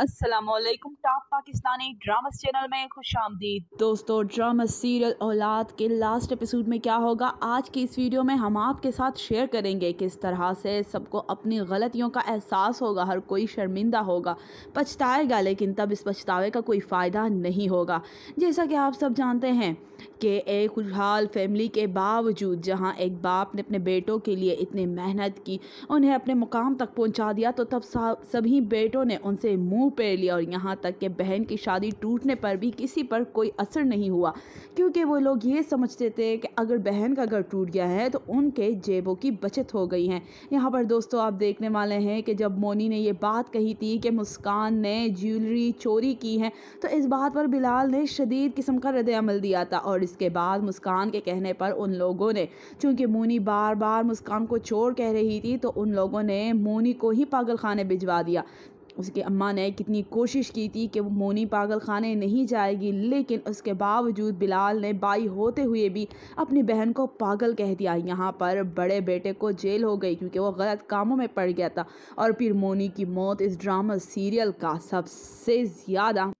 Aslam top Pakistani drama channel में खुश आमदीद दोस्तों ड्रामा सीरियल औलाद के लास्ट एपिसोड में क्या होगा आज की इस वीडियो में हम आपके साथ शेयर करेंगे किस तरह से सबको अपनी गलतियों का एहसास होगा हर कोई शर्मिंदा होगा पछताएगा लेकिन तब इस पछतावे का कोई फ़ायदा नहीं होगा जैसा कि आप सब जानते हैं कि एक खुशहाल फैमिली के बावजूद जहाँ एक बाप ने अपने बेटों के लिए इतनी मेहनत की उन्हें अपने मुकाम तक पहुँचा दिया तो तब सभी बेटों ने उनसे मुँह मुंह पेर लिया और यहाँ तक कि बहन की शादी टूटने पर भी किसी पर कोई असर नहीं हुआ क्योंकि वो लोग ये समझते थे कि अगर बहन का घर टूट गया है तो उनके जेबों की बचत हो गई है यहाँ पर दोस्तों आप देखने वाले हैं कि जब मोनी ने ये बात कही थी कि मुस्कान ने ज्वेलरी चोरी की है तो इस बात पर बिलाल ने शदीद किस्म का रद्द अमल दिया था और इसके बाद मुस्कान के कहने पर उन लोगों ने चूँकि मोनी बार बार मुस्कान को चोर कह रही थी तो उन लोगों ने मोनी को ही पागल खाने भिजवा दिया उसकी अम्मा ने कितनी कोशिश की थी कि वो मोनी पागल खाने नहीं जाएगी लेकिन उसके बावजूद बिलाल ने बाई होते हुए भी अपनी बहन को पागल कह दिया यहाँ पर बड़े बेटे को जेल हो गई क्योंकि वो गलत कामों में पड़ गया था और फिर मोनी की मौत इस ड्रामा सीरियल का सबसे ज़्यादा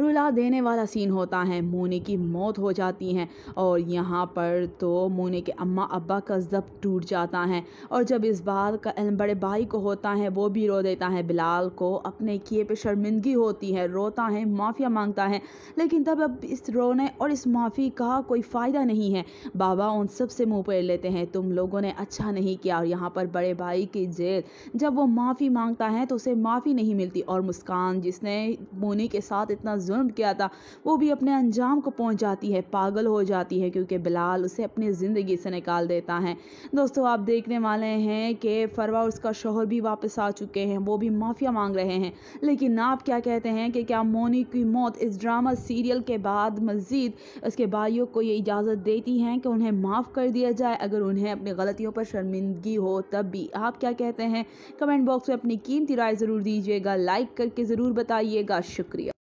रुला देने वाला सीन होता है मोने की मौत हो जाती है और यहाँ पर तो मोने के अम्मा अब्बा का जब टूट जाता है और जब इस बात का इल्म बड़े भाई को होता है वो भी रो देता है बिलाल को अपने किए पे शर्मिंदगी होती है रोता है माफ़िया मांगता है लेकिन तब अब इस रोने और इस माफ़ी का कोई फ़ायदा नहीं है बाबा उन सब से मुँह पेर लेते हैं तुम लोगों ने अच्छा नहीं किया और यहाँ पर बड़े भाई की जेल जब वो माफ़ी मांगता है तो उसे माफ़ी नहीं मिलती और मुस्कान जिसने मोनी के साथ इतना जुल्म किया था वो भी अपने अंजाम को पहुँच जाती है पागल हो जाती है क्योंकि बिलाल उसे अपनी ज़िंदगी से निकाल देता है दोस्तों आप देखने वाले हैं कि फरवा उसका शोहर भी वापस आ चुके हैं वो भी माफ़िया मांग रहे हैं लेकिन आप क्या कहते हैं कि क्या मोनी की मौत इस ड्रामा सीरियल के बाद मज़ीद उसके भाइयों को ये इजाज़त देती हैं कि उन्हें माफ़ कर दिया जाए अगर उन्हें अपनी गलतियों पर शर्मिंदगी हो तब भी आप क्या कहते हैं कमेंट बॉक्स में अपनी कीमती राय ज़रूर दीजिएगा लाइक करके ज़रूर बताइएगा शुक्रिया